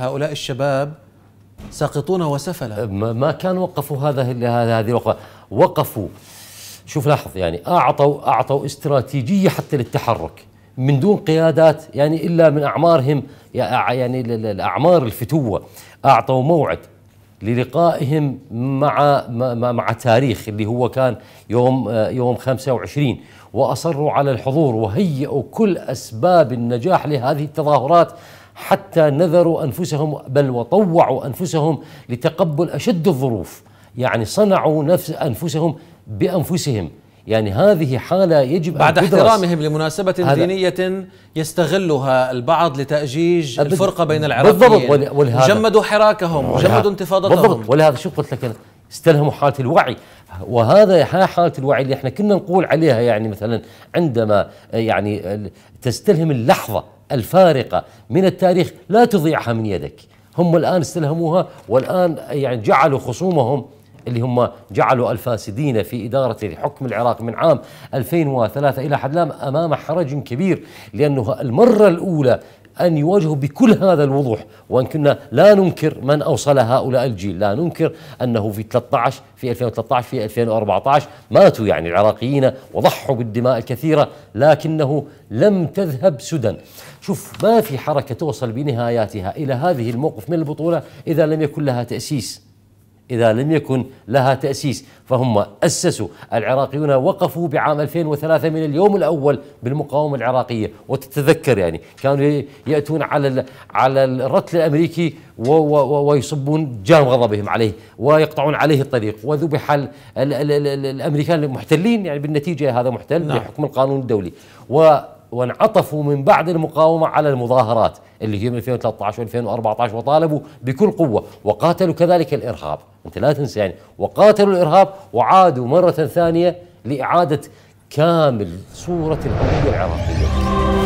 هؤلاء الشباب ساقطون وسفلا ما كان وقفوا هذا هذه الوقفه وقفوا شوف لاحظ يعني اعطوا اعطوا استراتيجيه حتى للتحرك من دون قيادات يعني الا من اعمارهم يعني الاعمار الفتوه اعطوا موعد للقائهم مع مع تاريخ اللي هو كان يوم آه، يوم 25 واصروا على الحضور وهيئوا كل اسباب النجاح لهذه التظاهرات حتى نذروا انفسهم بل وطوعوا انفسهم لتقبل اشد الظروف يعني صنعوا نفس انفسهم بانفسهم يعني هذه حالة يجب بعد أن احترامهم لمناسبة دينية يستغلها البعض لتأجيج الفرقة بين العراقيين بالضبط جمدوا حراكهم جمدوا انتفاضتهم بالضبط ولهذا شو قلت لك أنا استلهموا حاله الوعي وهذا حاله الوعي اللي احنا كنا نقول عليها يعني مثلا عندما آه، يعني آه، تستلهم اللحظه الفارقه من التاريخ لا تضيعها من يدك هم الان استلهموها والان آه، يعني جعلوا خصومهم اللي هم جعلوا الفاسدين في إدارة حكم العراق من عام 2003 إلى حد الآن أمام حرج كبير لأنه المرة الأولى أن يواجهوا بكل هذا الوضوح وأن كنا لا ننكر من أوصل هؤلاء الجيل لا ننكر أنه في 13 في 2013 في 2014 ماتوا يعني العراقيين وضحوا بالدماء الكثيرة لكنه لم تذهب سدى شوف ما في حركة توصل بنهاياتها إلى هذه الموقف من البطولة إذا لم يكن لها تأسيس إذا لم يكن لها تأسيس فهم أسسوا العراقيون وقفوا بعام 2003 من اليوم الأول بالمقاومة العراقية وتتذكر يعني كانوا يأتون على على الرتل الأمريكي ويصبون جام غضبهم عليه ويقطعون عليه الطريق وذبح الأمريكان المحتلين يعني بالنتيجة هذا محتل نعم. بحكم القانون الدولي و وانعطفوا من بعد المقاومة على المظاهرات اللي هي من 2013 و2014 وطالبوا بكل قوة وقاتلوا كذلك الإرهاب أنت لا تنسى يعني وقاتلوا الإرهاب وعادوا مرة ثانية لإعادة كامل صورة الهوية العراقية